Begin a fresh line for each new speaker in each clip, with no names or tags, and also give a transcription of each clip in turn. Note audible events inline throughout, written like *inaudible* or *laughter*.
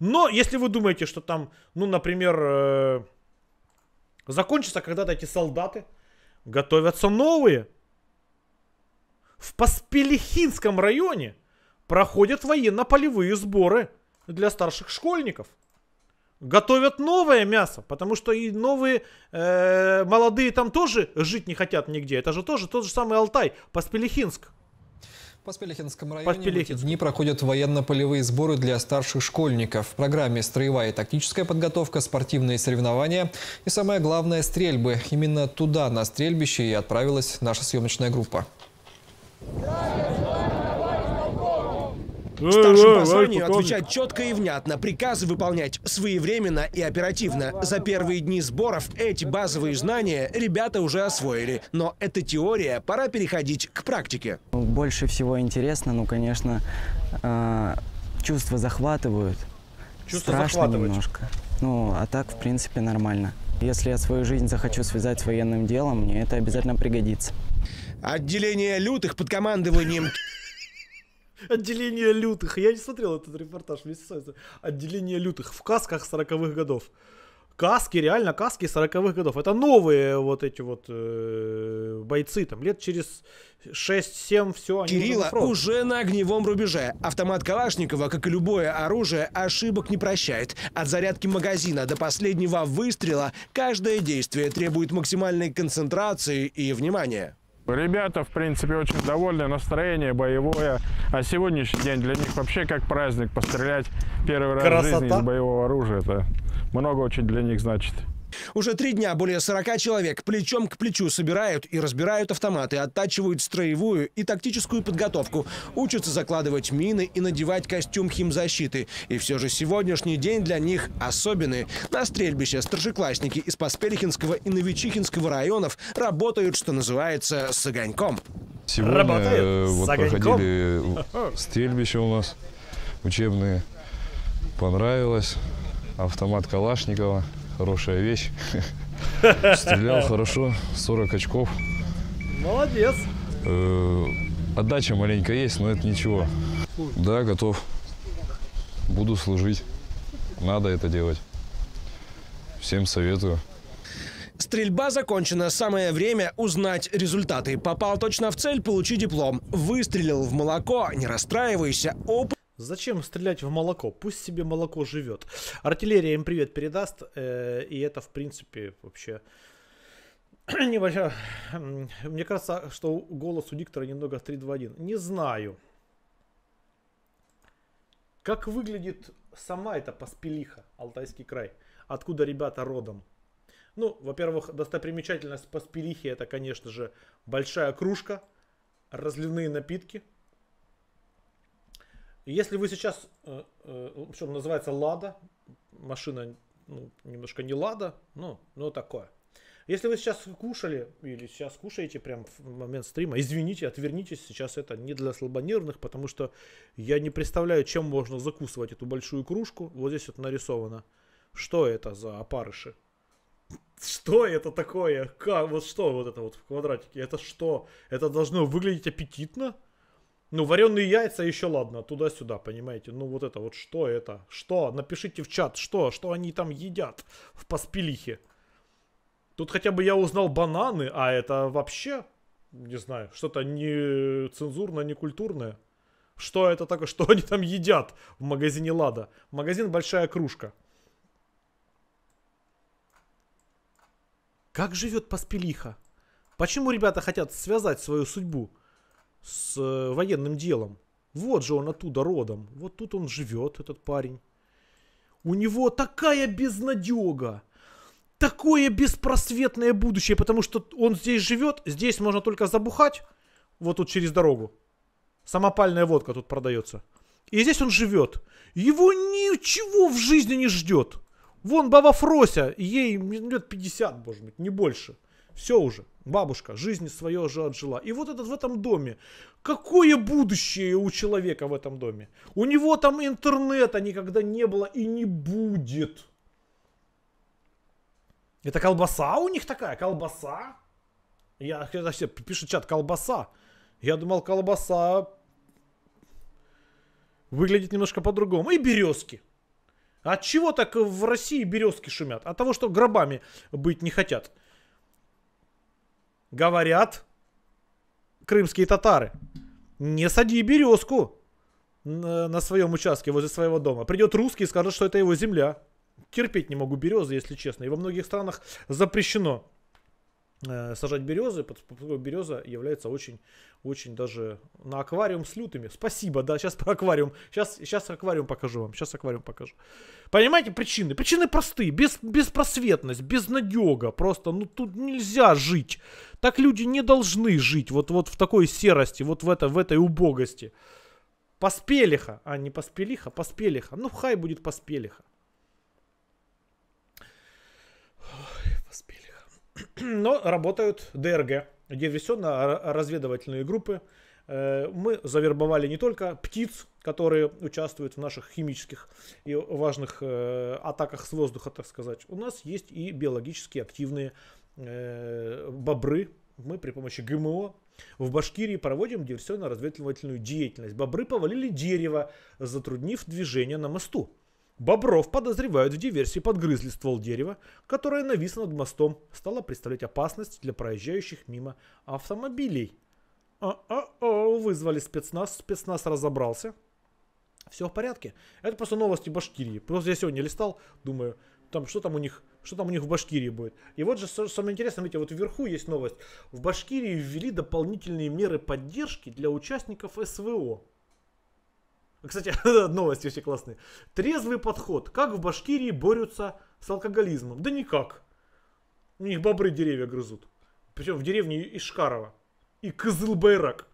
Но если вы думаете, что там, ну, например, э, закончатся когда-то эти солдаты, готовятся новые. В Поспелихинском районе проходят военно-полевые сборы для старших школьников. Готовят новое мясо, потому что и новые э, молодые там тоже жить не хотят нигде. Это же тоже тот же самый Алтай, Поспелихинск. В Поспелехинском районе Поспелехинск. в эти дни проходят военно-полевые сборы для старших школьников. В программе строевая и тактическая подготовка, спортивные соревнования и, самое главное, стрельбы.
Именно туда, на стрельбище, и отправилась наша съемочная группа.
Э, Старшему э, по званию отвечать
четко и внятно, приказы выполнять своевременно и оперативно. За первые дни сборов эти базовые знания ребята уже освоили. Но это теория, пора переходить к практике. Ну, больше всего интересно, ну, конечно, э, чувства захватывают. Чувства Страшно захватывают. немножко. Ну, а так, в принципе, нормально. Если я свою жизнь захочу связать с военным делом, мне это обязательно пригодится. Отделение лютых под командованием *laughs*
Отделение лютых. Я не смотрел этот репортаж вместе с вами. Отделение лютых в касках 40-х годов. Каски, реально каски 40-х годов. Это новые вот эти вот э, бойцы. Там лет через 6-7 все. Кирилла уже,
уже на огневом рубеже. Автомат Калашникова, как и любое оружие, ошибок не прощает. От зарядки магазина до последнего выстрела каждое действие требует максимальной концентрации и внимания. Ребята, в принципе, очень довольны, настроение боевое. А сегодняшний день для них вообще как праздник пострелять первый раз Красота. в жизни из
боевого оружия. Это много очень для них значит.
Уже три дня более 40 человек плечом к плечу собирают и разбирают автоматы, оттачивают строевую и тактическую подготовку, учатся закладывать мины и надевать костюм химзащиты. И все же сегодняшний день для них особенный. На стрельбище старшеклассники из Поспелихинского и Новичихинского районов работают, что называется, с огоньком. Сегодня э, Работает вот проходили стрельбище у нас учебные. Понравилось. Автомат Калашникова хорошая вещь. *laughs* Стрелял хорошо, 40 очков. Молодец. Э, отдача маленько есть, но это ничего. Да, готов. Буду служить. Надо это делать. Всем советую. Стрельба закончена. Самое время узнать результаты. Попал точно в цель, получи диплом. Выстрелил в молоко, не расстраивайся. Опыт
Зачем стрелять в молоко? Пусть себе молоко живет. Артиллерия им привет передаст, э, и это, в принципе, вообще *clears throat* небольшая... Мне кажется, что голос у диктора немного 3-2-1. Не знаю. Как выглядит сама эта Поспелиха, Алтайский край? Откуда ребята родом? Ну, во-первых, достопримечательность Поспелихи это, конечно же, большая кружка, разливные напитки – если вы сейчас, причем э, э, называется Лада, машина ну, немножко не Лада, ну, но ну, такое. Если вы сейчас кушали или сейчас кушаете прямо в момент стрима, извините, отвернитесь, сейчас это не для слабонервных, потому что я не представляю, чем можно закусывать эту большую кружку. Вот здесь вот нарисовано. Что это за опарыши? Что это такое? Как? Вот что вот это вот в квадратике? Это что? Это должно выглядеть аппетитно? Ну, вареные яйца еще ладно, туда-сюда, понимаете? Ну, вот это вот, что это? Что? Напишите в чат, что? Что они там едят в Паспелихе? Тут хотя бы я узнал бананы, а это вообще, не знаю, что-то не цензурное, не культурное. Что это такое? Что они там едят в магазине Лада? Магазин «Большая кружка». Как живет Паспелиха? Почему ребята хотят связать свою судьбу? с э, военным делом. Вот же он оттуда родом. Вот тут он живет, этот парень. У него такая безнадега. Такое беспросветное будущее, потому что он здесь живет, здесь можно только забухать, вот тут через дорогу. Самопальная водка тут продается. И здесь он живет. Его ничего в жизни не ждет. Вон Баба Фрося, ей лет 50, может быть, не больше. Все уже. Бабушка жизнь свое уже отжила. И вот этот в этом доме. Какое будущее у человека в этом доме? У него там интернета никогда не было и не будет. Это колбаса у них такая? Колбаса? Я, когда все пишет чат, колбаса. Я думал, колбаса выглядит немножко по-другому. И березки. От чего так в России березки шумят? От того, что гробами быть не хотят говорят крымские татары. Не сади березку на, своем участке возле своего дома. Придет русский и скажет, что это его земля. Терпеть не могу березы, если честно. И во многих странах запрещено Э, сажать березы, поскольку береза является очень, очень даже на аквариум с лютыми. Спасибо, да, сейчас про аквариум, сейчас, сейчас аквариум покажу вам, сейчас аквариум покажу. Понимаете причины? Причины простые, без, беспросветность, безнадега, просто, ну тут нельзя жить. Так люди не должны жить, вот, вот в такой серости, вот в, это, в этой убогости. Поспелиха, а не поспелиха, поспелиха, ну хай будет поспелиха. *clears throat* но работают ДРГ, диверсионно-разведывательные группы. Э, мы завербовали не только птиц, которые участвуют в наших химических и важных э, атаках с воздуха, так сказать. У нас есть и биологически активные э, бобры. Мы при помощи ГМО в Башкирии проводим диверсионно-разведывательную деятельность. Бобры повалили дерево, затруднив движение на мосту. Бобров подозревают в диверсии подгрызли ствол дерева, которое нависло над мостом, стало представлять опасность для проезжающих мимо автомобилей. О-о-о, вызвали спецназ, спецназ разобрался. Все в порядке. Это просто новости Башкирии. Просто я сегодня листал, думаю, там что там у них, что там у них в Башкирии будет. И вот же самое интересное, видите, вот вверху есть новость. В Башкирии ввели дополнительные меры поддержки для участников СВО. Кстати, *laughs* новости очень классные. Трезвый подход. Как в Башкирии борются с алкоголизмом? Да никак. У них бобры деревья грызут. Причем в деревне Ишкарова. И Кызылбайрак.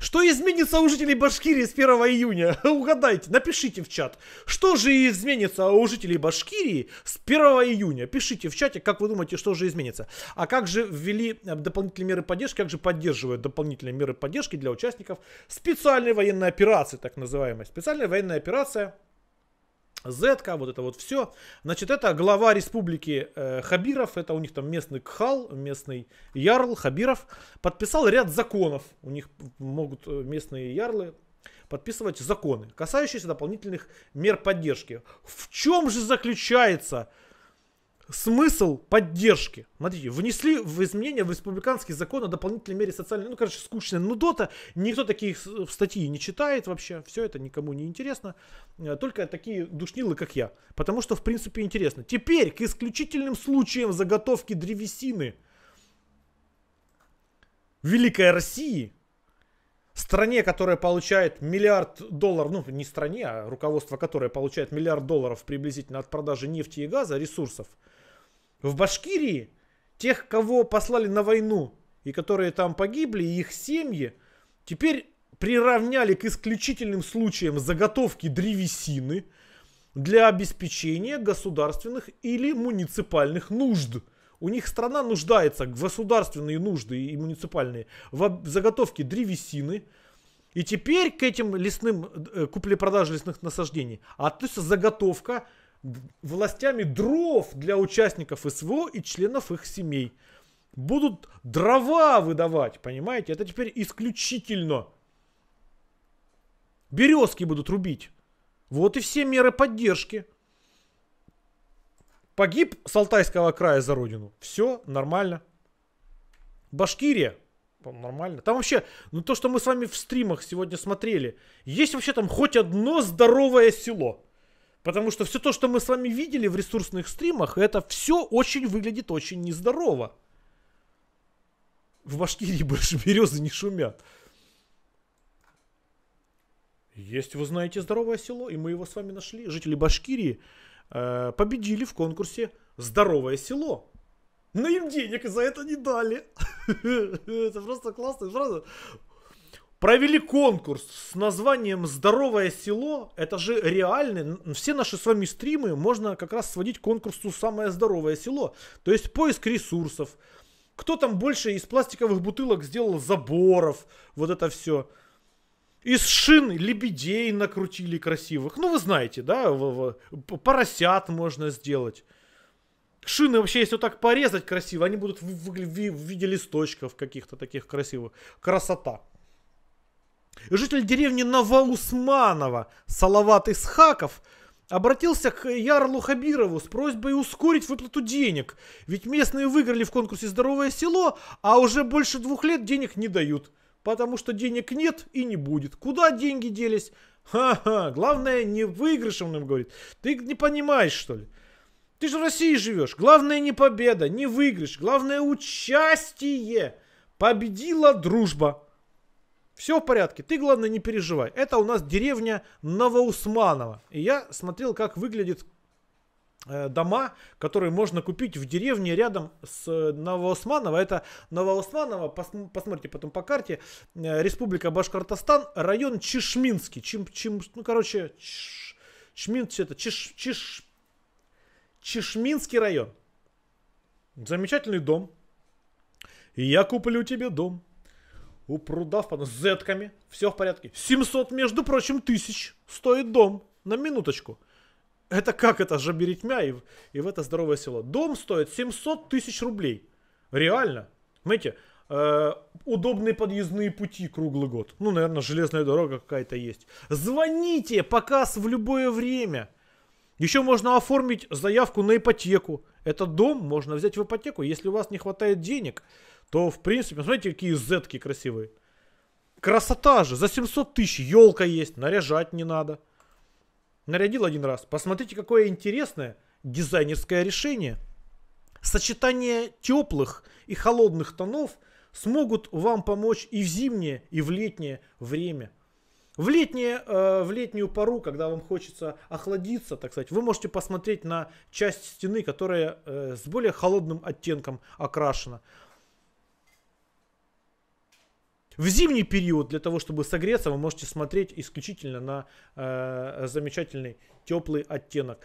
Что изменится у жителей Башкирии с 1 июня? *laughs* Угадайте, напишите в чат. Что же изменится у жителей Башкирии с 1 июня? Пишите в чате, как вы думаете, что же изменится. А как же ввели э, дополнительные меры поддержки, как же поддерживают дополнительные меры поддержки для участников специальной военной операции, так называемой. Специальная военная операция – Зетка, вот это вот все. Значит, это глава республики э, Хабиров, это у них там местный кхал, местный ярл Хабиров, подписал ряд законов. У них могут э, местные ярлы подписывать законы, касающиеся дополнительных мер поддержки. В чем же заключается смысл поддержки. Смотрите, внесли в изменения в республиканский закон о дополнительной мере социальной, ну, короче, скучная нудота. Никто такие статьи не читает вообще. Все это никому не интересно. Э, только такие душнилы, как я. Потому что, в принципе, интересно. Теперь к исключительным случаям заготовки древесины Великой России стране, которая получает миллиард долларов, ну не стране, а руководство, которое получает миллиард долларов приблизительно от продажи нефти и газа, ресурсов – в Башкирии тех, кого послали на войну и которые там погибли, и их семьи, теперь приравняли к исключительным случаям заготовки древесины для обеспечения государственных или муниципальных нужд. У них страна нуждается, в государственные нужды и муниципальные, в заготовке древесины. И теперь к этим лесным, э, купле-продаже лесных насаждений относится заготовка властями дров для участников СВО и членов их семей. Будут дрова выдавать, понимаете? Это теперь исключительно. Березки будут рубить. Вот и все меры поддержки. Погиб с Алтайского края за родину. Все нормально. Башкирия. Нормально. Там вообще, ну то, что мы с вами в стримах сегодня смотрели, есть вообще там хоть одно здоровое село. Потому что все то, что мы с вами видели в ресурсных стримах, это все очень выглядит очень нездорово. В Башкирии *laughs* больше березы не шумят. Есть, вы знаете, здоровое село, и мы его с вами нашли. Жители Башкирии э, победили в конкурсе «Здоровое село». Но им денег за это не дали. *laughs* Это просто классно. Правда? провели конкурс с названием «Здоровое село». Это же реальный. Все наши с вами стримы можно как раз сводить к конкурсу «Самое здоровое село». То есть поиск ресурсов. Кто там больше из пластиковых бутылок сделал заборов. Вот это все. Из шин лебедей накрутили красивых. Ну, вы знаете, да? Поросят можно сделать. Шины вообще, если вот так порезать красиво, они будут в виде листочков каких-то таких красивых. Красота. Житель деревни Новоусманова Салават Исхаков обратился к Ярлу Хабирову с просьбой ускорить выплату денег. Ведь местные выиграли в конкурсе «Здоровое село», а уже больше двух лет денег не дают. Потому что денег нет и не будет. Куда деньги делись? Ха-ха, главное не выигрышем, им говорит. Ты не понимаешь, что ли? Ты же в России живешь. Главное не победа, не выигрыш. Главное участие. Победила дружба. Все в порядке, ты, главное, не переживай. Это у нас деревня Новоусманова. И я смотрел, как выглядят э, дома, которые можно купить в деревне рядом с э, Новоосманово. Это Новоосманово, пос, посмотрите потом по карте, э, Республика Башкортостан, район Чешминский. Чим, чим, ну, короче, Чеш, Чмин, это, Чеш, Чеш, Чешминский район. Замечательный дом. И я куплю тебе дом. У пруда в с зетками. Все в порядке. 700, между прочим, тысяч стоит дом. На минуточку. Это как это? же Жаберетьмя и, и в это здоровое село. Дом стоит 700 тысяч рублей. Реально. Знаете, э, удобные подъездные пути круглый год. Ну, наверное, железная дорога какая-то есть. Звоните, показ в любое время. Еще можно оформить заявку на ипотеку. Этот дом можно взять в ипотеку. Если у вас не хватает денег, то в принципе, ну, смотрите, какие зетки красивые. Красота же, за 700 тысяч елка есть, наряжать не надо. Нарядил один раз. Посмотрите, какое интересное дизайнерское решение. Сочетание теплых и холодных тонов смогут вам помочь и в зимнее, и в летнее время – в, летние, э, в летнюю пору, когда вам хочется охладиться, так сказать, вы можете посмотреть на часть стены, которая э, с более холодным оттенком окрашена. В зимний период для того, чтобы согреться, вы можете смотреть исключительно на э, замечательный теплый оттенок.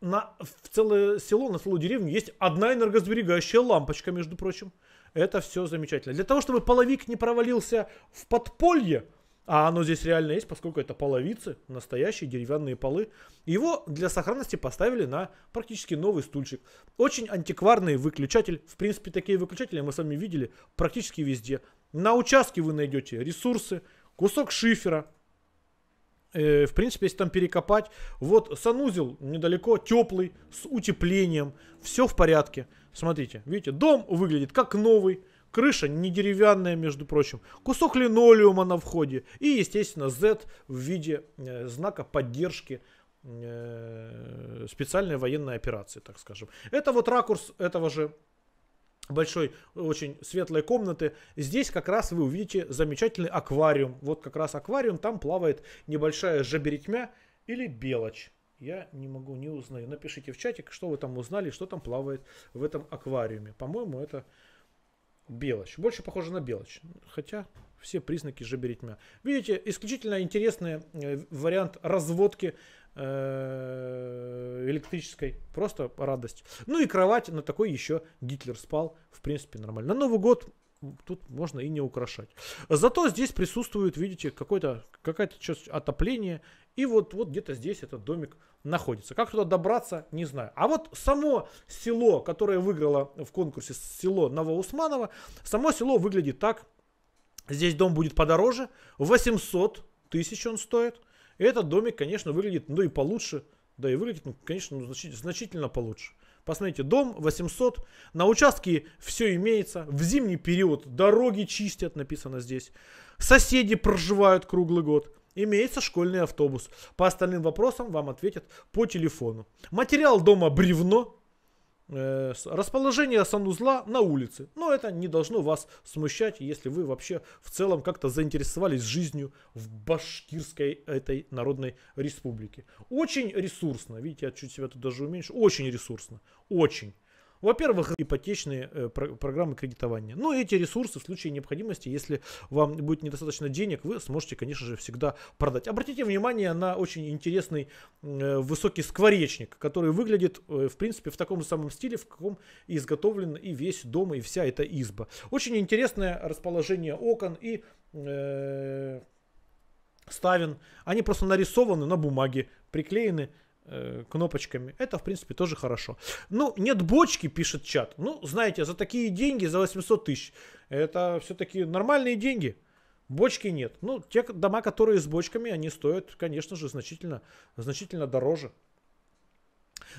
На, в целое село, на целую деревню есть одна энергосберегающая лампочка, между прочим. Это все замечательно. Для того, чтобы половик не провалился в подполье, а оно здесь реально есть, поскольку это половицы, настоящие деревянные полы. Его для сохранности поставили на практически новый стульчик. Очень антикварный выключатель. В принципе, такие выключатели мы с вами видели практически везде. На участке вы найдете ресурсы, кусок шифера, э, в принципе, если там перекопать, вот санузел недалеко, теплый, с утеплением, все в порядке. Смотрите, видите, дом выглядит как новый, Крыша не деревянная, между прочим. Кусок линолеума на входе. И, естественно, Z в виде э, знака поддержки э, специальной военной операции, так скажем. Это вот ракурс этого же большой, очень светлой комнаты. Здесь как раз вы увидите замечательный аквариум. Вот как раз аквариум, там плавает небольшая жаберетьмя или белочь. Я не могу, не узнаю. Напишите в чатик, что вы там узнали, что там плавает в этом аквариуме. По-моему, это Белочь. Больше похоже на белочь. Хотя все признаки же беретьмя. Видите, исключительно интересный э, вариант разводки э, электрической. Просто радость. Ну и кровать на такой еще Гитлер спал. В принципе, нормально. На Новый год тут можно и не украшать. Зато здесь присутствует, видите, какое-то какая то отопление и вот, вот где-то здесь этот домик находится. Как туда добраться, не знаю. А вот само село, которое выиграло в конкурсе село Новоусманово, само село выглядит так. Здесь дом будет подороже, 800 тысяч он стоит. И этот домик, конечно, выглядит, ну и получше, да и выглядит, ну, конечно, ну, значительно, значительно получше. Посмотрите, дом 800, на участке все имеется, в зимний период дороги чистят, написано здесь. Соседи проживают круглый год. Имеется школьный автобус. По остальным вопросам вам ответят по телефону. Материал дома бревно. Э, расположение санузла на улице. Но это не должно вас смущать, если вы вообще в целом как-то заинтересовались жизнью в башкирской этой народной республике. Очень ресурсно. Видите, я чуть себя тут даже уменьшу. Очень ресурсно. Очень. Во-первых, ипотечные э, программы кредитования. Но ну, эти ресурсы в случае необходимости, если вам будет недостаточно денег, вы сможете, конечно же, всегда продать. Обратите внимание на очень интересный э, высокий скворечник, который выглядит, э, в принципе, в таком же самом стиле, в каком изготовлен и весь дом, и вся эта изба. Очень интересное расположение окон и ставен. Они просто нарисованы на бумаге, приклеены Э, кнопочками. Это, в принципе, тоже хорошо. Ну, нет бочки, пишет чат. Ну, знаете, за такие деньги, за 800 тысяч, это все-таки нормальные деньги. Бочки нет. Ну, те дома, которые с бочками, они стоят, конечно же, значительно, значительно дороже.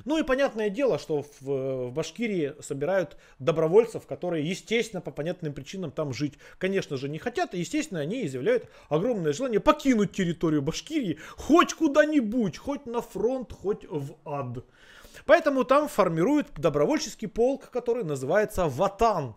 Ну и понятное дело, что в, в Башкирии собирают добровольцев, которые, естественно, по понятным причинам там жить, конечно же, не хотят. И, естественно, они изъявляют огромное желание покинуть территорию Башкирии хоть куда-нибудь, хоть на фронт, хоть в ад. Поэтому там формируют добровольческий полк, который называется «Ватан».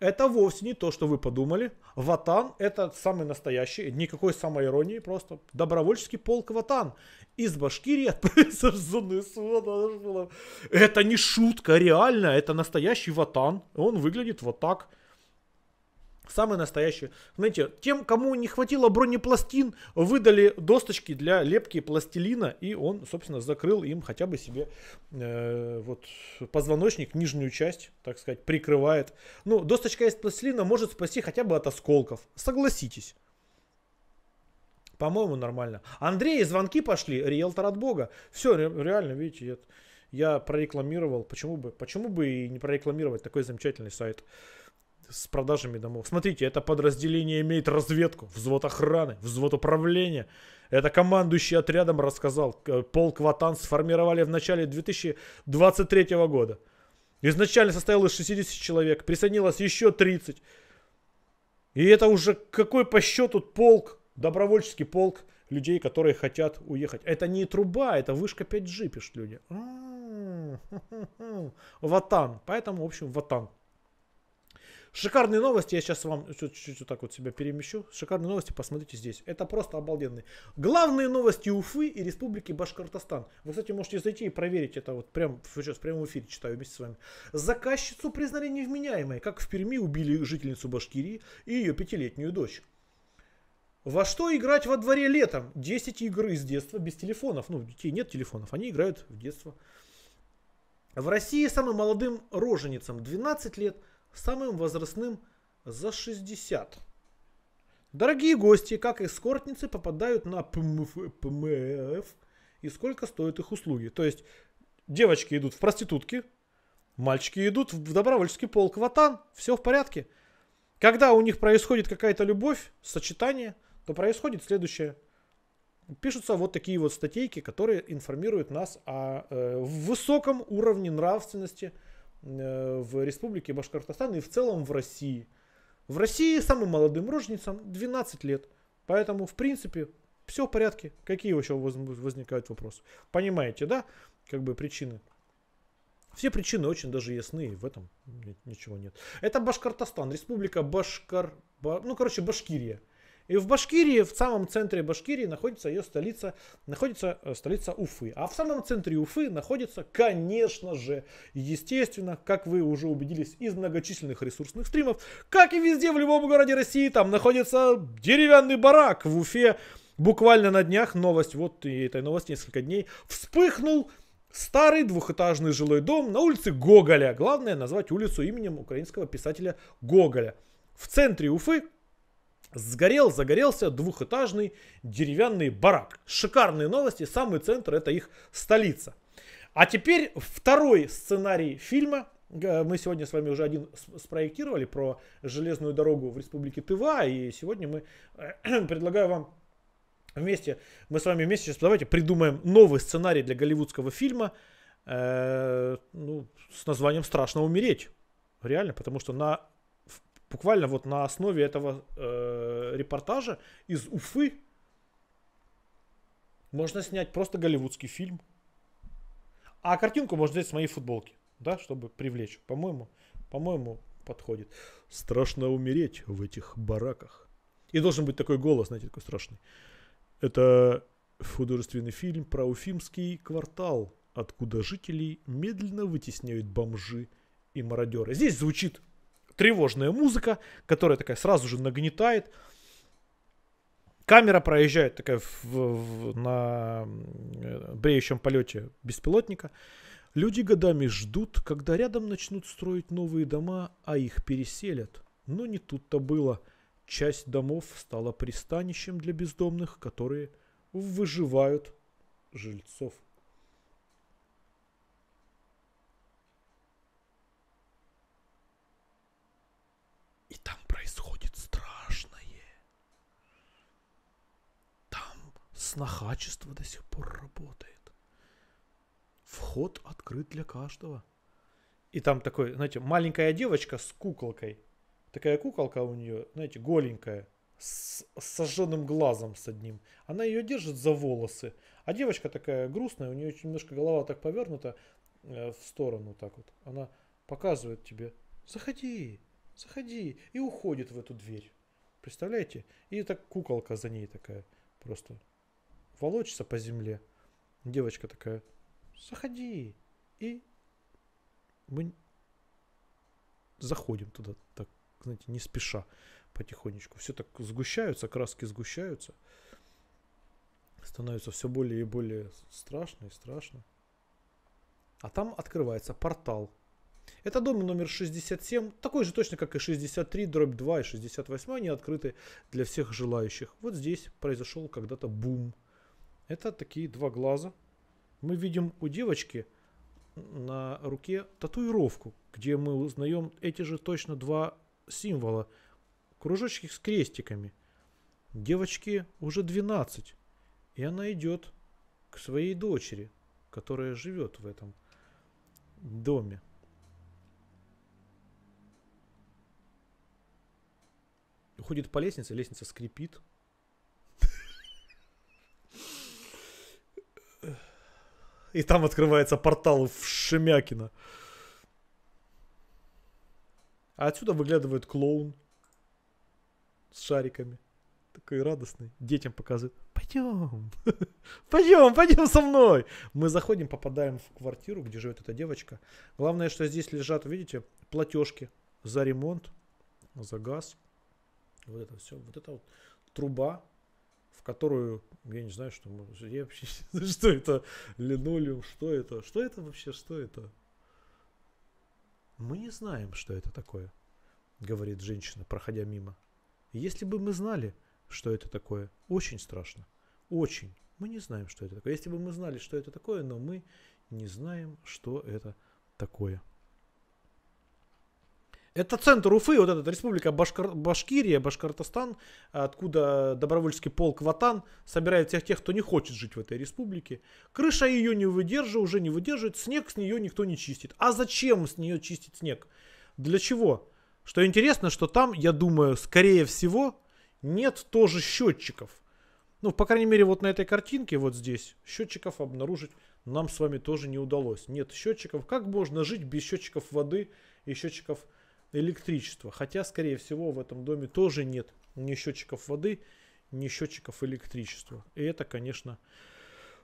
Это вовсе не то, что вы подумали. Ватан – это самый настоящий, никакой самоиронии, просто добровольческий полк Ватан. Из Башкирии отправился в зону СВО. Это не шутка, реально, это настоящий Ватан. Он выглядит вот так – Самые настоящие. Знаете, тем, кому не хватило бронепластин, выдали досточки для лепки пластилина, и он, собственно, закрыл им хотя бы себе э, вот позвоночник, нижнюю часть, так сказать, прикрывает. Ну, досточка из пластилина может спасти хотя бы от осколков. Согласитесь. По-моему, нормально. Андрей, звонки пошли, риэлтор от бога. Все, реально, видите, я, я прорекламировал. Почему бы, почему бы и не прорекламировать такой замечательный сайт? с продажами домов. Смотрите, это подразделение имеет разведку, взвод охраны, взвод управления. Это командующий отрядом рассказал. Э, полк Ватан сформировали в начале 2023 года. Изначально состоял из 60 человек, присоединилось еще 30. И это уже какой по счету полк, добровольческий полк людей, которые хотят уехать. Это не труба, это вышка 5G, пишут люди. М-м-м. Ватан. Поэтому, в общем, ватан. Шикарные новости, я сейчас вам чуть-чуть вот так вот себя перемещу. Шикарные новости посмотрите здесь. Это просто обалденные. Главные новости Уфы и Республики Башкортостан. Вы, кстати, можете зайти и проверить это вот прям сейчас прямо в эфире читаю вместе с вами. Заказчицу признали невменяемой, как в Перми убили жительницу Башкирии и ее пятилетнюю дочь. Во что играть во дворе летом? 10 игр из детства без телефонов. Ну, детей нет телефонов, они играют в детство. В России самым молодым роженицам 12 лет – самым возрастным за 60. Дорогие гости, как эскортницы попадают на ПМФ, ПМФ и сколько стоят их услуги. То есть девочки идут в проститутки, мальчики идут в добровольческий полк, Ватан. все в порядке. Когда у них происходит какая-то любовь, сочетание, то происходит следующее. Пишутся вот такие вот статейки, которые информируют нас о э, высоком уровне нравственности Э, в республике Башкортостан и в целом в России. В России самым молодым рожницам 12 лет. Поэтому, в принципе, все в порядке. Какие еще возникают вопросы? Понимаете, да? Как бы причины. Все причины очень даже ясны, в этом ничего нет. Это Башкортостан, республика Башкар... Ну, короче, Башкирия. И в Башкирии, в самом центре Башкирии находится ее столица, находится э, столица Уфы. А в самом центре Уфы находится, конечно же, естественно, как вы уже убедились из многочисленных ресурсных стримов, как и везде в любом городе России, там находится деревянный барак в Уфе. Буквально на днях новость, вот и этой новости несколько дней, вспыхнул Старый двухэтажный жилой дом на улице Гоголя. Главное назвать улицу именем украинского писателя Гоголя. В центре Уфы сгорел, загорелся двухэтажный деревянный барак. Шикарные новости, самый центр это их столица. А теперь второй сценарий фильма. Э, мы сегодня с вами уже один спроектировали про железную дорогу в республике Тыва. И сегодня мы э, *clears throat* предлагаю вам вместе, мы с вами вместе сейчас давайте придумаем новый сценарий для голливудского фильма э, ну, с названием «Страшно умереть». Реально, потому что на буквально вот на основе этого э, репортажа из Уфы можно снять просто голливудский фильм. А картинку можно взять с моей футболки, да, чтобы привлечь. По-моему, по-моему, подходит. Страшно умереть в этих бараках. И должен быть такой голос, знаете, такой страшный. Это художественный фильм про уфимский квартал, откуда жителей медленно вытесняют бомжи и мародеры. Здесь звучит тревожная музыка, которая такая сразу же нагнетает. Камера проезжает такая в, в, на бреющем полете беспилотника. Люди годами ждут, когда рядом начнут строить новые дома, а их переселят. Но не тут-то было. Часть домов стала пристанищем для бездомных, которые выживают жильцов. снохачество до сих пор работает. Вход открыт для каждого. И там такой, знаете, маленькая девочка с куколкой. Такая куколка у нее, знаете, голенькая, с, сожженным глазом с одним. Она ее держит за волосы. А девочка такая грустная, у нее немножко голова так повернута э, в сторону так вот. Она показывает тебе, заходи, заходи, и уходит в эту дверь. Представляете? И так куколка за ней такая просто волочится по земле. Девочка такая, заходи. И мы заходим туда, так, знаете, не спеша, потихонечку. Все так сгущаются, краски сгущаются. Становится все более и более страшно и страшно. А там открывается портал. Это дом номер 67, такой же точно, как и 63, дробь 2 и 68, они открыты для всех желающих. Вот здесь произошел когда-то бум это такие два глаза. Мы видим у девочки на руке татуировку, где мы узнаем эти же точно два символа. Кружочки с крестиками. Девочке уже 12. И она идет к своей дочери, которая живет в этом доме. Уходит по лестнице, лестница скрипит, И там открывается портал в Шемякино. А отсюда выглядывает клоун с шариками. Такой радостный. Детям показывает. Пойдем. *laughs* пойдем, пойдем со мной. Мы заходим, попадаем в квартиру, где живет эта девочка. Главное, что здесь лежат, видите, платежки за ремонт, за газ. Вот это все. Вот это вот труба в которую, я не знаю, что я вообще, *laughs* что это, линолеум, что это, что это вообще, что это? Мы не знаем, что это такое, говорит женщина, проходя мимо. Если бы мы знали, что это такое, очень страшно, очень. Мы не знаем, что это такое. Если бы мы знали, что это такое, но мы не знаем, что это такое. Это центр Уфы, вот эта республика Башкор... Башкирия, Башкортостан, откуда добровольский полк Ватан собирает всех тех, кто не хочет жить в этой республике. Крыша ее не выдерживает, уже не выдерживает, снег с нее никто не чистит. А зачем с нее чистить снег? Для чего? Что интересно, что там, я думаю, скорее всего, нет тоже счетчиков. Ну, по крайней мере, вот на этой картинке, вот здесь, счетчиков обнаружить нам с вами тоже не удалось. Нет счетчиков. Как можно жить без счетчиков воды и счетчиков электричество, Хотя, скорее всего, в этом доме тоже нет ни счетчиков воды, ни счетчиков электричества. И это, конечно...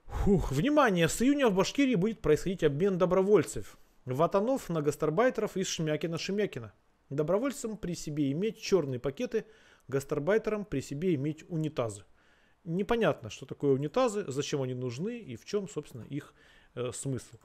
Фух. Внимание! С июня в Башкирии будет происходить обмен добровольцев. Ватанов на гастарбайтеров из Шмякина-Шемякина. Добровольцам при себе иметь черные пакеты, гастарбайтерам при себе иметь унитазы. Непонятно, что такое унитазы, зачем они нужны и в чем, собственно, их э, смысл.